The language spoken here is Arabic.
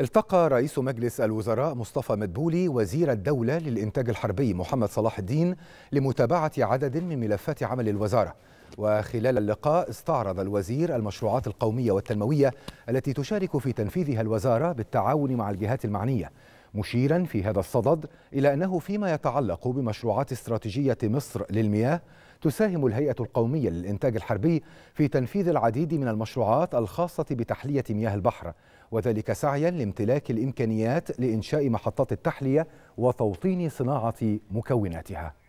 التقى رئيس مجلس الوزراء مصطفى مدبولي وزير الدولة للإنتاج الحربي محمد صلاح الدين لمتابعة عدد من ملفات عمل الوزارة وخلال اللقاء استعرض الوزير المشروعات القومية والتنموية التي تشارك في تنفيذها الوزارة بالتعاون مع الجهات المعنية مشيرا في هذا الصدد إلى أنه فيما يتعلق بمشروعات استراتيجية مصر للمياه تساهم الهيئة القومية للإنتاج الحربي في تنفيذ العديد من المشروعات الخاصة بتحلية مياه البحر وذلك سعيا لامتلاك الإمكانيات لإنشاء محطات التحلية وتوطين صناعة مكوناتها